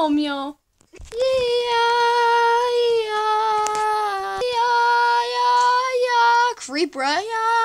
喵喵。咿呀咿呀咿呀呀呀，creeper 呀。Creep, right? yeah.